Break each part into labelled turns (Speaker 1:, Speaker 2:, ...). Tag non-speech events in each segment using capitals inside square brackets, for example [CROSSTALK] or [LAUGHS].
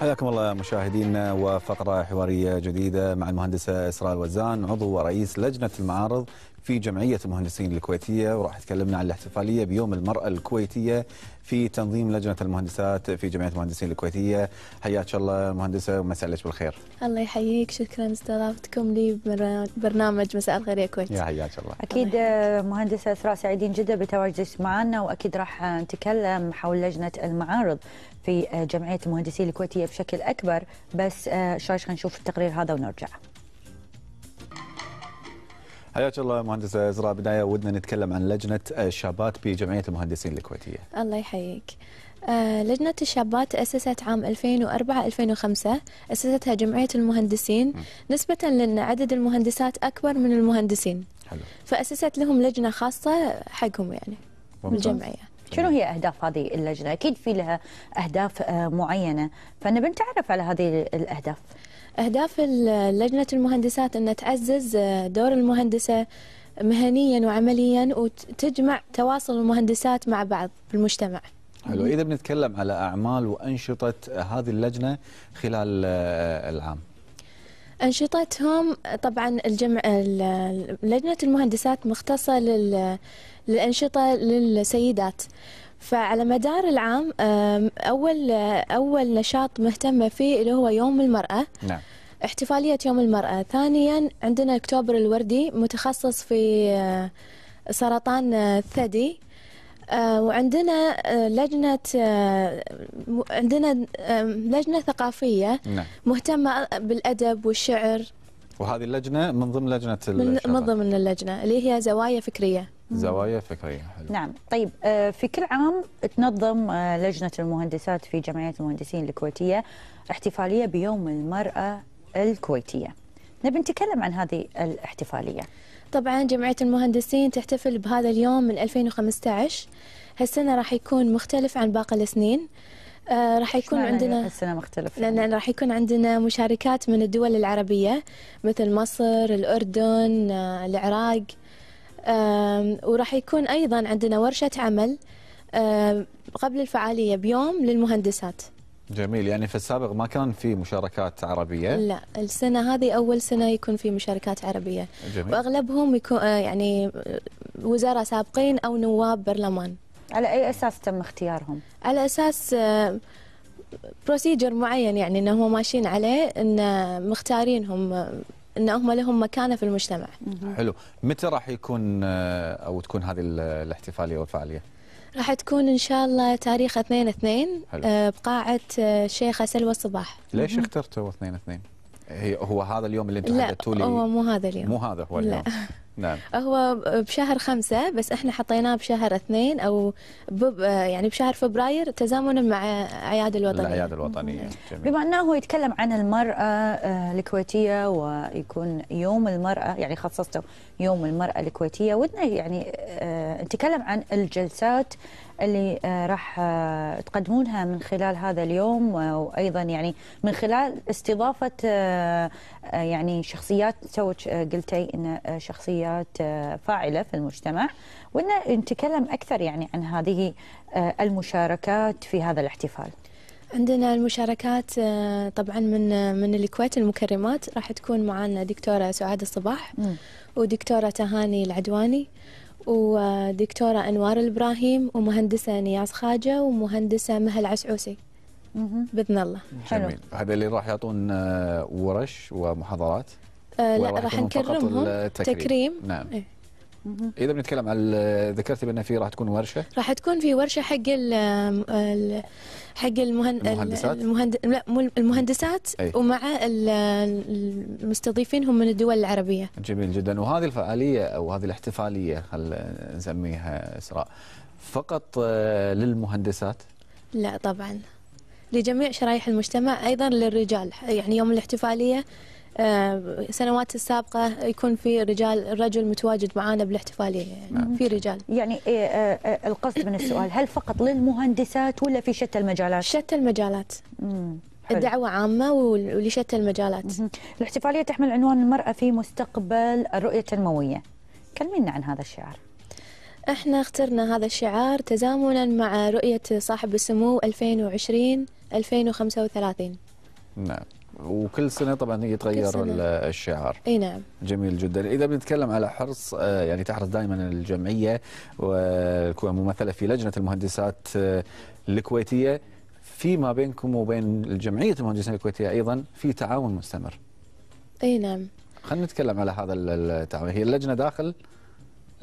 Speaker 1: حياكم الله مشاهدينا وفقرة حوارية جديدة مع المهندسة إسراء الوزان عضو ورئيس لجنة المعارض في جمعية المهندسين الكويتية وراح تكلمنا عن الاحتفالية بيوم المرأة الكويتية في تنظيم لجنة المهندسات في جمعية المهندسين الكويتية حياك الله مهندسة ومساء عليك بالخير
Speaker 2: الله يحييك شكرا استضافتكم لي برنامج مساء الخير يا كويت يا حياك الله أكيد آه، مهندسة أسراء
Speaker 3: سعيدين جدا بتواجدك معنا وأكيد راح نتكلم حول لجنة المعارض في آه، جمعية المهندسين الكويتية بشكل أكبر بس آه، شايش نشوف التقرير هذا ونرجع
Speaker 1: حياك الله مهندسه ازراء بدايه ودنا نتكلم عن لجنه الشابات بجمعيه المهندسين الكويتيه.
Speaker 2: الله يحييك. آه، لجنة الشابات أسست عام 2004-2005 أسستها جمعية المهندسين نسبة لأن عدد المهندسات أكبر من المهندسين حلو. فأسست لهم لجنة خاصة حقهم يعني ممتاز. الجمعية شنو هي أهداف هذه اللجنة؟ أكيد في لها أهداف آه، معينة فنبي نتعرف على هذه الأهداف أهداف لجنة المهندسات أن تعزز آه، دور المهندسة مهنيا وعمليا وتجمع تواصل المهندسات مع بعض في المجتمع
Speaker 1: حلو إذا بنتكلم على أعمال وأنشطة هذه اللجنة خلال آه، العام
Speaker 2: أنشطتهم طبعا الجمع لجنة المهندسات مختصة للأنشطة للسيدات فعلى مدار العام اول اول نشاط مهتمه فيه اللي هو يوم المراه نعم احتفاليه يوم المراه ثانيا عندنا اكتوبر الوردي متخصص في آه، سرطان الثدي آه، آه، وعندنا لجنة عندنا لجنة ثقافية نعم. مهتمة بالأدب والشعر
Speaker 1: وهذه اللجنة من ضمن لجنة من
Speaker 2: ضمن اللجنة اللي هي زوايا فكرية
Speaker 1: زوايا فكريه حلو.
Speaker 3: نعم طيب آه، في كل عام تنظم آه، لجنه المهندسات في جمعيه المهندسين الكويتيه احتفاليه بيوم المراه الكويتيه
Speaker 2: نبي نتكلم عن هذه الاحتفاليه طبعا جمعيه المهندسين تحتفل بهذا اليوم من 2015 هالسنه راح يكون مختلف عن باقي السنين آه راح يكون عندنا السنه مختلف لان راح يكون عندنا مشاركات من الدول العربيه مثل مصر الاردن آه العراق وراح يكون أيضا عندنا ورشة عمل قبل الفعالية بيوم للمهندسات
Speaker 1: جميل يعني في السابق ما كان في مشاركات عربية لا
Speaker 2: السنة هذه أول سنة يكون في مشاركات عربية جميل. وأغلبهم يكون آه، يعني وزراء سابقين أو نواب برلمان على أي أساس تم اختيارهم؟ على أساس بروسيجر آه، معين يعني أنهم ماشيين عليه أن مختارينهم آه، ان هم لهم مكانه في المجتمع.
Speaker 1: حلو، متى راح يكون آه، او تكون هذه الاحتفاليه والفعاليه؟
Speaker 2: راح تكون ان شاء الله تاريخ 2 2 آه، بقاعه الشيخه آه، سلوى الصباح. ليش
Speaker 1: اخترتوا 2 2؟ هي هو هذا اليوم اللي انتم حددتوا لي لا هو مو هذا اليوم مو هذا هو اليوم لا. [LAUGHS] نعم
Speaker 2: هو بشهر خمسة بس احنا حطيناه بشهر اثنين او يعني بشهر فبراير تزامنا مع اعياد الوطنيه الاعياد
Speaker 1: الوطنيه جميل. بما
Speaker 2: انه هو يتكلم عن المراه آه، الكويتيه ويكون
Speaker 3: يوم المراه يعني خصصته يوم المراه الكويتيه ودنا يعني آه، نتكلم عن الجلسات اللي آه، راح آه، تقدمونها من خلال هذا اليوم وايضا يعني من خلال استضافه آه، يعني شخصيات توك قلتي ان شخصيات فاعله في المجتمع وان نتكلم اكثر يعني عن هذه المشاركات في هذا الاحتفال.
Speaker 2: عندنا المشاركات طبعا من من الكويت المكرمات راح تكون معنا دكتوره سعاد الصباح م. ودكتوره تهاني العدواني ودكتورة أنوار الإبراهيم ومهندسة نياز خاجة ومهندسة مهل عسعوسي بإذن الله حلو
Speaker 1: هذا اللي راح يعطون آه، ورش ومحاضرات
Speaker 2: آه لا راح نكرمهم تكريم, تكريم. نعم إيه؟
Speaker 1: اذا بنتكلم على ذكرتي بان في راح تكون ورشه
Speaker 2: راح تكون في ورشه حق ال حق المهن المهندسات المهند... لا المهندسات أي. ومع المستضيفين هم من الدول العربيه
Speaker 1: جميل جدا وهذه الفعاليه او هذه الاحتفاليه خل نسميها اسراء فقط آه، للمهندسات
Speaker 2: لا طبعا لجميع شرائح المجتمع ايضا للرجال يعني يوم الاحتفاليه آه، سنوات السابقه يكون في رجال الرجل متواجد معانا بالاحتفاليه يعني في رجال يعني إيه، آه، آه،
Speaker 3: القصد من السؤال هل
Speaker 2: فقط للمهندسات ولا في شتى المجالات شتى المجالات
Speaker 3: حلو. الدعوة عامة
Speaker 2: ولشتى المجالات
Speaker 3: الاحتفالية تحمل عنوان المرأة في مستقبل الرؤية التنموية كلمينا عن هذا الشعار
Speaker 2: احنا اخترنا هذا الشعار تزامنا مع رؤية صاحب السمو 2020 2035
Speaker 1: نعم وكل سنه طبعا يتغير سنة. الشعار اي نعم جميل جدا اذا بنتكلم على حرص آه، يعني تحرص دائما الجمعيه ممثله في لجنه المهندسات آه، الكويتيه فيما بينكم وبين جمعيه المهندسين الكويتيه ايضا في تعاون مستمر اي نعم خلينا نتكلم على هذا التعاون هي اللجنه داخل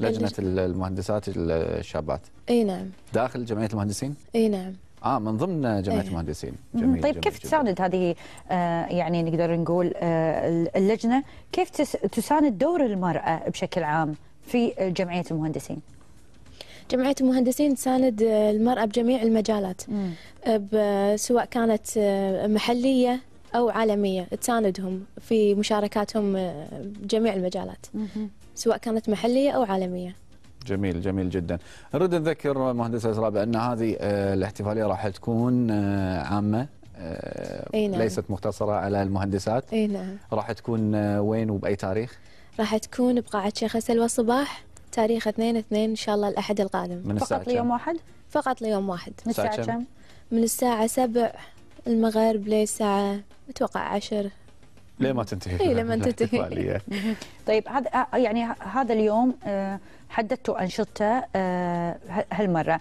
Speaker 1: لجنه المهندسات الشابات اي نعم داخل جمعيه المهندسين اي نعم اه من ضمن جمعيه أيه. المهندسين جميل طيب جميل كيف جميل
Speaker 3: تساند هذه آه، يعني نقدر نقول آه، اللجنه كيف تساند دور المراه بشكل عام في جمعيه المهندسين؟
Speaker 2: جمعية المهندسين تساند آه، المرأة بجميع المجالات سواء كانت محلية أو عالمية تساندهم في مشاركاتهم بجميع المجالات سواء كانت محلية أو عالمية
Speaker 1: جميل جميل جدا نريد نذكر مهندسه اسراء بان هذه آه، الاحتفاليه راح تكون آه، عامه آه، أي نعم. ليست مختصره على المهندسات اي نعم راح تكون وين وباي تاريخ
Speaker 2: راح تكون بقاعه شيخ سلوى صباح تاريخ 2 2 ان شاء الله الاحد القادم من الساعة فقط ليوم واحد فقط ليوم واحد من الساعه كم من الساعه 7 المغرب للساعه اتوقع 10
Speaker 1: ليه ما تنتهي إيه لما [LAUGHS] تنتهي
Speaker 3: [LAUGHS] طيب هذا آه، يعني هذا اليوم آه، حددتوا انشطته آه، هالمره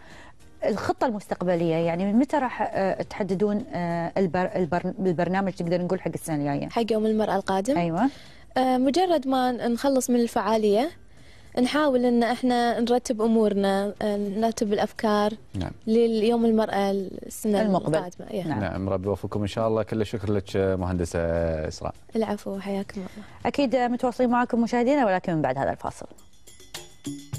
Speaker 3: الخطه المستقبليه يعني من متى راح تحددون
Speaker 2: البر البرنامج تقدر نقول حق السنه الجايه حق يوم المراه القادم ايوه مجرد ما نخلص من الفعاليه نحاول ان احنا نرتب امورنا آه، نرتب الافكار نعم. لليوم المراه السنه المقبل. القادمه يعني. نعم.
Speaker 1: نعم ربي يوفقكم ان شاء الله كل الشكر لك مهندسه آه، اسراء
Speaker 2: العفو حياكم الله اكيد
Speaker 3: متواصلين معكم مشاهدينا ولكن من بعد هذا الفاصل thank you